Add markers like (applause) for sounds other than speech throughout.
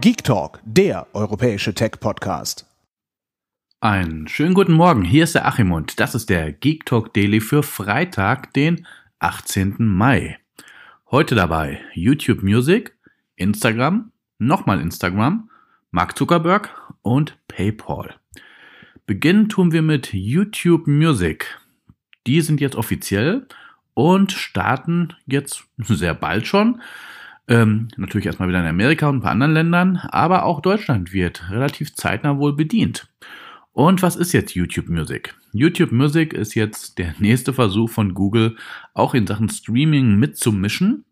Geek Talk, der europäische Tech-Podcast. Einen schönen guten Morgen, hier ist der Achim und das ist der Geek Talk Daily für Freitag, den 18. Mai. Heute dabei YouTube Music, Instagram, nochmal Instagram, Mark Zuckerberg und PayPal. Beginnen tun wir mit YouTube Music. Die sind jetzt offiziell und starten jetzt sehr bald schon ähm, natürlich erstmal wieder in Amerika und ein paar anderen Ländern, aber auch Deutschland wird relativ zeitnah wohl bedient. Und was ist jetzt YouTube Music? YouTube Music ist jetzt der nächste Versuch von Google, auch in Sachen Streaming mitzumischen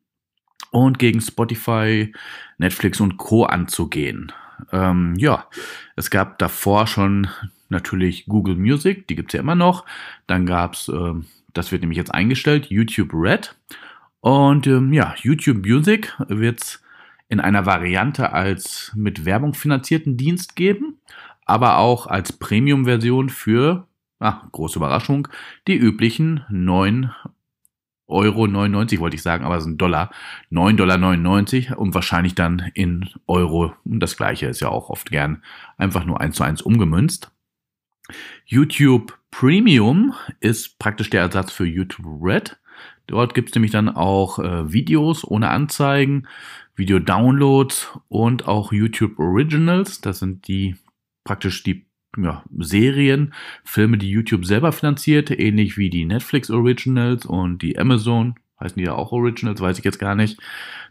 und gegen Spotify, Netflix und Co anzugehen. Ähm, ja, es gab davor schon natürlich Google Music, die gibt es ja immer noch. Dann gab's, äh, das wird nämlich jetzt eingestellt, YouTube Red. Und ähm, ja, YouTube Music wird in einer Variante als mit Werbung finanzierten Dienst geben, aber auch als Premium-Version für, ach, große Überraschung, die üblichen 9 Euro 99 wollte ich sagen, aber es sind Dollar, 9,99 Dollar 99 und wahrscheinlich dann in Euro. Und das gleiche ist ja auch oft gern einfach nur eins zu eins umgemünzt. YouTube Premium ist praktisch der Ersatz für YouTube Red Dort gibt es nämlich dann auch äh, Videos ohne Anzeigen, Video-Downloads und auch YouTube Originals. Das sind die praktisch die ja, Serien, Filme, die YouTube selber finanziert, ähnlich wie die Netflix Originals und die Amazon. Heißen die ja auch Originals, weiß ich jetzt gar nicht.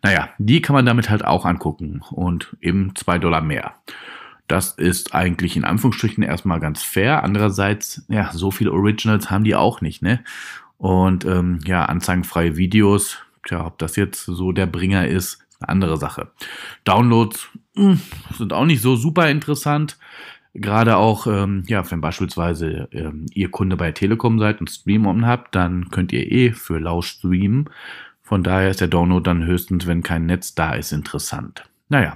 Naja, die kann man damit halt auch angucken und eben 2 Dollar mehr. Das ist eigentlich in Anführungsstrichen erstmal ganz fair. Andererseits, ja, so viele Originals haben die auch nicht, ne? Und ähm, ja, anzeigenfreie Videos, tja, ob das jetzt so der Bringer ist, eine andere Sache. Downloads mh, hm, sind auch nicht so super interessant. Gerade auch, ähm, ja, wenn beispielsweise ähm, ihr Kunde bei Telekom seid und Stream on habt, dann könnt ihr eh für Lausch streamen. Von daher ist der Download dann höchstens, wenn kein Netz da ist, interessant. Naja,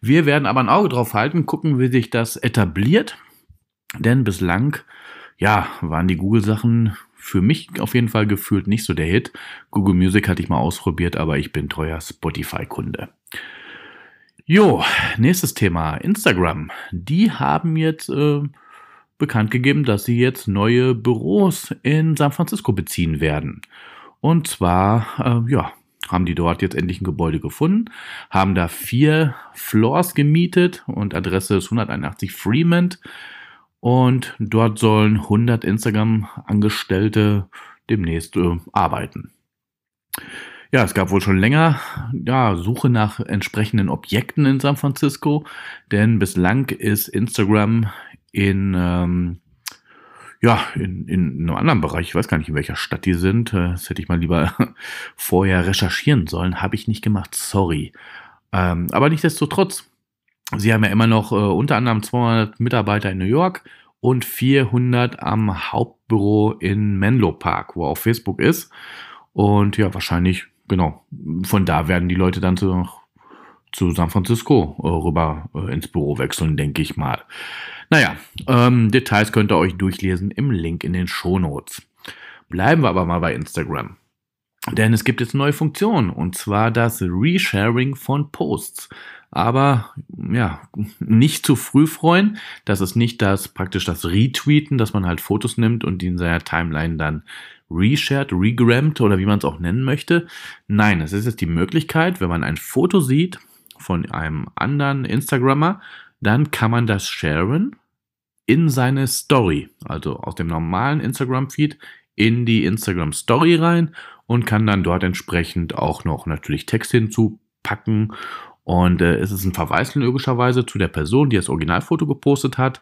wir werden aber ein Auge drauf halten, gucken, wie sich das etabliert. Denn bislang, ja, waren die Google-Sachen für mich auf jeden Fall gefühlt nicht so der Hit. Google Music hatte ich mal ausprobiert, aber ich bin teuer Spotify-Kunde. Jo, nächstes Thema, Instagram. Die haben jetzt äh, bekannt gegeben, dass sie jetzt neue Büros in San Francisco beziehen werden. Und zwar, äh, ja, haben die dort jetzt endlich ein Gebäude gefunden, haben da vier Floors gemietet und Adresse ist 181 Fremont. Und dort sollen 100 Instagram-Angestellte demnächst äh, arbeiten. Ja, es gab wohl schon länger ja, Suche nach entsprechenden Objekten in San Francisco, denn bislang ist Instagram in, ähm, ja, in, in einem anderen Bereich, ich weiß gar nicht, in welcher Stadt die sind, äh, das hätte ich mal lieber (laughs) vorher recherchieren sollen, habe ich nicht gemacht, sorry. Ähm, aber nichtsdestotrotz, sie haben ja immer noch äh, unter anderem 200 Mitarbeiter in New York und 400 am Hauptbüro in Menlo Park, wo auch Facebook ist. Und ja, wahrscheinlich, genau, von da werden die Leute dann zu, zu San Francisco äh, rüber äh, ins Büro wechseln, denke ich mal. Naja, ähm, Details könnt ihr euch durchlesen im Link in den Shownotes. Bleiben wir aber mal bei Instagram. Denn es gibt jetzt neue Funktionen und zwar das Resharing von Posts aber ja, nicht zu früh freuen. Das ist nicht das praktisch das Retweeten, dass man halt Fotos nimmt und die in seiner Timeline dann reshared, regrammt oder wie man es auch nennen möchte. Nein, es ist jetzt die Möglichkeit, wenn man ein Foto sieht von einem anderen Instagrammer, dann kann man das sharen in seine Story, also aus dem normalen Instagram-Feed in die Instagram Story rein und kann dann dort entsprechend auch noch natürlich Text hinzupacken und äh, es ist ein Verweis logischerweise zu der Person, die das Originalfoto gepostet hat.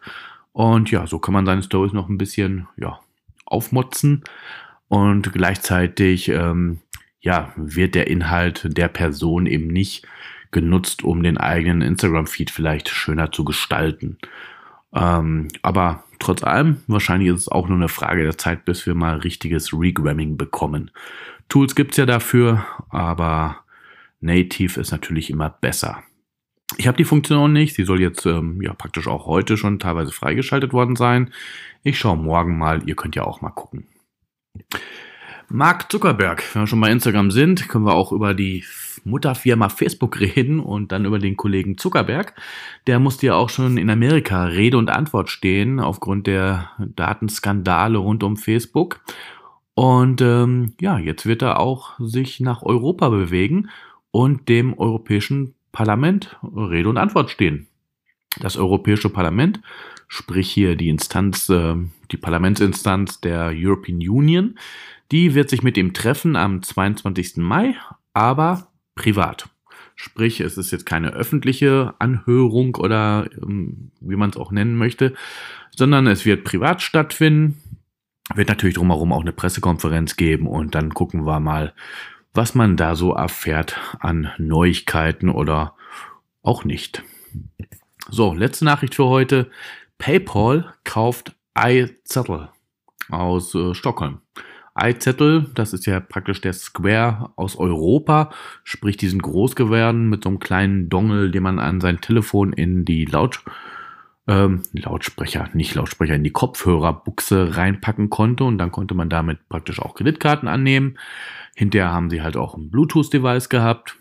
Und ja, so kann man seine Stories noch ein bisschen ja, aufmotzen. Und gleichzeitig ähm, ja, wird der Inhalt der Person eben nicht genutzt, um den eigenen Instagram-Feed vielleicht schöner zu gestalten. Ähm, aber trotz allem, wahrscheinlich ist es auch nur eine Frage der Zeit, bis wir mal richtiges Regramming bekommen. Tools gibt es ja dafür, aber Native ist natürlich immer besser. Ich habe die Funktion nicht, sie soll jetzt ähm, ja praktisch auch heute schon teilweise freigeschaltet worden sein. Ich schaue morgen mal, ihr könnt ja auch mal gucken. Mark Zuckerberg, wenn wir schon bei Instagram sind, können wir auch über die Mutterfirma Facebook reden und dann über den Kollegen Zuckerberg. Der musste ja auch schon in Amerika Rede und Antwort stehen aufgrund der Datenskandale rund um Facebook. Und ähm, ja, jetzt wird er auch sich nach Europa bewegen und dem Europäischen Parlament Rede und Antwort stehen. Das Europäische Parlament, sprich hier die Instanz, ähm, die Parlamentsinstanz der European Union, die wird sich mit dem treffen am 22. Mai, aber privat. Sprich, es ist jetzt keine öffentliche Anhörung oder ähm, wie man es auch nennen möchte, sondern es wird privat stattfinden. Wird natürlich drumherum auch eine Pressekonferenz geben und dann gucken wir mal, was man da so erfährt an Neuigkeiten oder auch nicht. So, letzte Nachricht für heute. PayPal kauft iZettel aus äh, Stockholm. iZettel, das ist ja praktisch der Square aus Europa, sprich diesen Großgewerden mit so einem kleinen Dongel, den man an sein Telefon in die Lautsprecher ähm, Lautsprecher, nicht Lautsprecher, in die Kopfhörerbuchse reinpacken konnte und dann konnte man damit praktisch auch Kreditkarten annehmen. Hinterher haben sie halt auch ein Bluetooth-Device gehabt.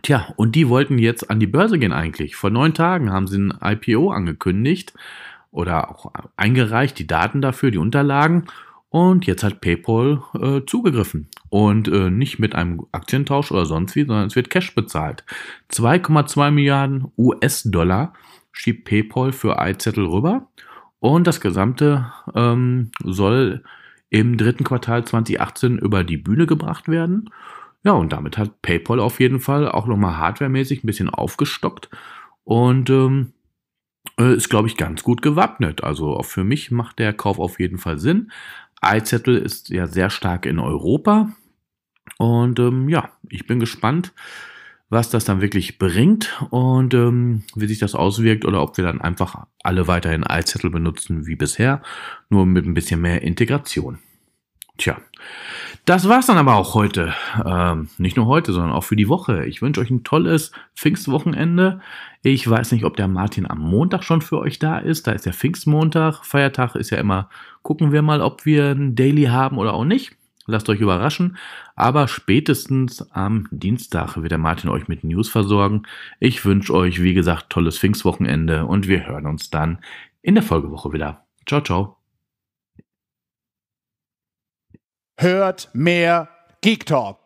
Tja, und die wollten jetzt an die Börse gehen eigentlich. Vor neun Tagen haben sie ein IPO angekündigt oder auch eingereicht, die Daten dafür, die Unterlagen. Und jetzt hat PayPal äh, zugegriffen. Und äh, nicht mit einem Aktientausch oder sonst wie, sondern es wird Cash bezahlt. 2,2 Milliarden US-Dollar schiebt PayPal für Eilzettel rüber und das Gesamte ähm, soll im dritten Quartal 2018 über die Bühne gebracht werden. Ja, und damit hat PayPal auf jeden Fall auch nochmal hardwaremäßig ein bisschen aufgestockt und ähm, äh, ist, glaube ich, ganz gut gewappnet. Also auch für mich macht der Kauf auf jeden Fall Sinn. iZettel ist ja sehr stark in Europa. Und ähm, ja, ich bin gespannt, was das dann wirklich bringt und ähm, wie sich das auswirkt oder ob wir dann einfach alle weiterhin Eizettel benutzen wie bisher, nur mit ein bisschen mehr Integration. Tja, das war's dann aber auch heute. Ähm, nicht nur heute, sondern auch für die Woche. Ich wünsche euch ein tolles Pfingstwochenende. Ich weiß nicht, ob der Martin am Montag schon für euch da ist. Da ist der Pfingstmontag. Feiertag ist ja immer, gucken wir mal, ob wir ein Daily haben oder auch nicht. Lasst euch überraschen, aber spätestens am Dienstag wird der Martin euch mit News versorgen. Ich wünsche euch, wie gesagt, tolles Pfingstwochenende und wir hören uns dann in der Folgewoche wieder. Ciao, ciao. Hört mehr Geek Talk.